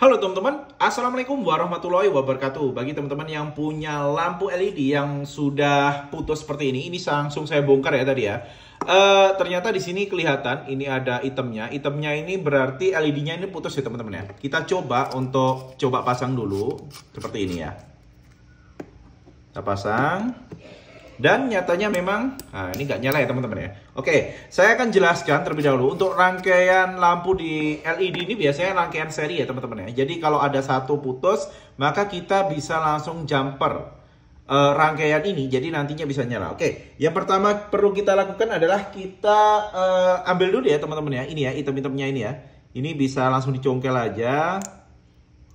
Halo teman-teman, Assalamualaikum warahmatullahi wabarakatuh Bagi teman-teman yang punya lampu LED yang sudah putus seperti ini Ini langsung saya bongkar ya tadi ya uh, Ternyata di sini kelihatan ini ada itemnya Itemnya ini berarti LED-nya ini putus ya teman-teman ya Kita coba untuk coba pasang dulu Seperti ini ya Kita pasang dan nyatanya memang, nah ini nggak nyala ya teman-teman ya. Oke, saya akan jelaskan terlebih dahulu untuk rangkaian lampu di LED ini biasanya rangkaian seri ya teman-teman ya. Jadi kalau ada satu putus, maka kita bisa langsung jumper uh, rangkaian ini, jadi nantinya bisa nyala. Oke, yang pertama perlu kita lakukan adalah kita uh, ambil dulu ya teman-teman ya, ini ya item-itemnya ini ya. Ini bisa langsung dicongkel aja.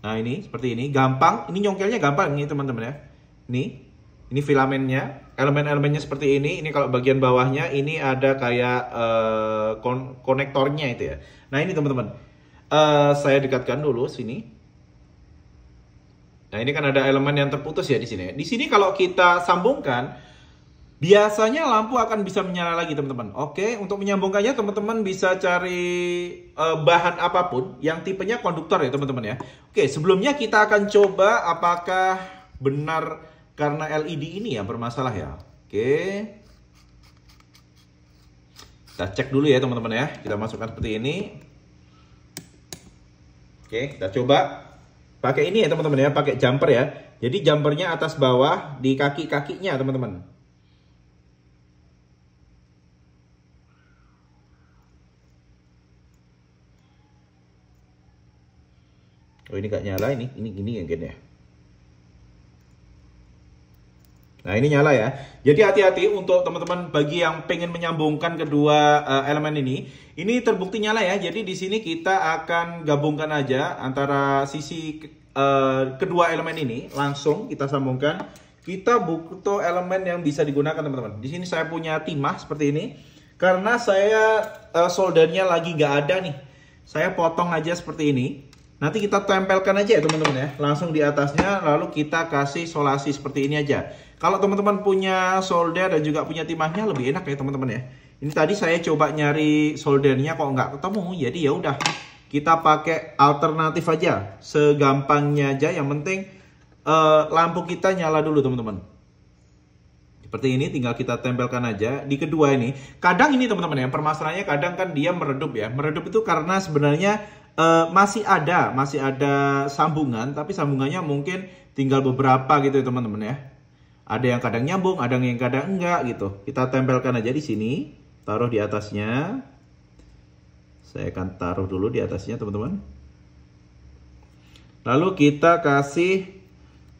Nah ini seperti ini, gampang. Ini nyongkelnya gampang nih teman-teman ya. Nih, ini filamennya, elemen-elemennya seperti ini. Ini kalau bagian bawahnya ini ada kayak uh, konektornya itu ya. Nah ini teman-teman, uh, saya dekatkan dulu sini. Nah ini kan ada elemen yang terputus ya di sini. Di sini kalau kita sambungkan, biasanya lampu akan bisa menyala lagi teman-teman. Oke, untuk menyambungkannya teman-teman bisa cari uh, bahan apapun yang tipenya konduktor ya teman-teman ya. Oke, sebelumnya kita akan coba apakah benar karena LED ini ya bermasalah ya. Oke. Kita cek dulu ya teman-teman ya. Kita masukkan seperti ini. Oke, kita coba pakai ini ya teman-teman ya, pakai jumper ya. Jadi jumpernya atas bawah di kaki-kakinya teman-teman. Oh ini gak nyala ini, ini gini ya ya. Nah ini nyala ya. Jadi hati-hati untuk teman-teman bagi yang pengen menyambungkan kedua uh, elemen ini. Ini terbukti nyala ya. Jadi di sini kita akan gabungkan aja antara sisi uh, kedua elemen ini langsung kita sambungkan. Kita butuh elemen yang bisa digunakan teman-teman. Di sini saya punya timah seperti ini. Karena saya uh, soldernya lagi nggak ada nih. Saya potong aja seperti ini. Nanti kita tempelkan aja ya teman-teman ya. Langsung di atasnya lalu kita kasih solasi seperti ini aja. Kalau teman-teman punya solder dan juga punya timahnya lebih enak ya teman-teman ya. Ini tadi saya coba nyari soldernya kok nggak ketemu. Jadi ya udah kita pakai alternatif aja. Segampangnya aja yang penting uh, lampu kita nyala dulu teman-teman. Seperti ini tinggal kita tempelkan aja di kedua ini. Kadang ini teman-teman ya permasalahannya kadang kan dia meredup ya. Meredup itu karena sebenarnya uh, masih ada, masih ada sambungan, tapi sambungannya mungkin tinggal beberapa gitu ya teman-teman ya. Ada yang kadang nyambung, ada yang kadang enggak gitu. Kita tempelkan aja di sini, taruh di atasnya. Saya akan taruh dulu di atasnya teman-teman. Lalu kita kasih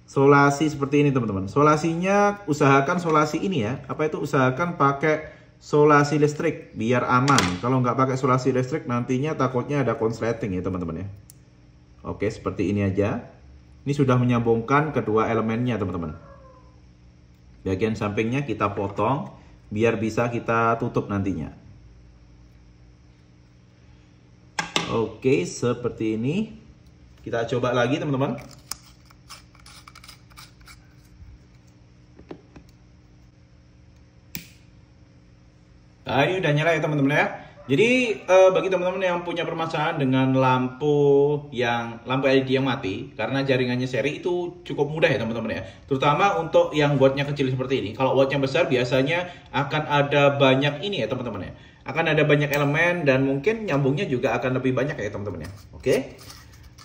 solasi seperti ini teman-teman. Solasinya usahakan solasi ini ya. Apa itu usahakan pakai solasi listrik biar aman. Kalau nggak pakai solasi listrik nantinya takutnya ada konsleting ya teman-teman ya. Oke, seperti ini aja. Ini sudah menyambungkan kedua elemennya teman-teman. Bagian sampingnya kita potong biar bisa kita tutup nantinya. Oke, seperti ini. Kita coba lagi teman-teman. Nah, ini udah nyala ya teman-teman ya. Jadi eh, bagi teman-teman yang punya permasalahan dengan lampu yang lampu LED yang mati karena jaringannya seri itu cukup mudah ya teman-teman ya. Terutama untuk yang wattnya kecil seperti ini. Kalau wattnya besar biasanya akan ada banyak ini ya teman-teman ya. Akan ada banyak elemen dan mungkin nyambungnya juga akan lebih banyak ya teman-teman ya. Oke.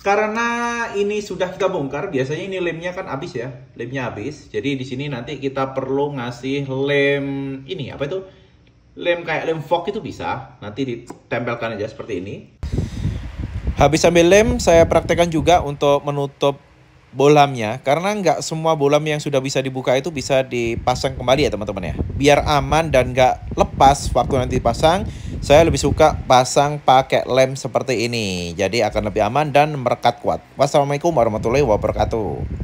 Karena ini sudah kita bongkar, biasanya ini lemnya kan habis ya, lemnya habis. Jadi di sini nanti kita perlu ngasih lem ini apa itu? lem kayak lem fog itu bisa. Nanti ditempelkan aja seperti ini. Habis ambil lem, saya praktekkan juga untuk menutup bolamnya karena nggak semua bolam yang sudah bisa dibuka itu bisa dipasang kembali ya teman-teman ya biar aman dan nggak lepas waktu nanti dipasang saya lebih suka pasang pakai lem seperti ini jadi akan lebih aman dan merekat kuat wassalamualaikum warahmatullahi wabarakatuh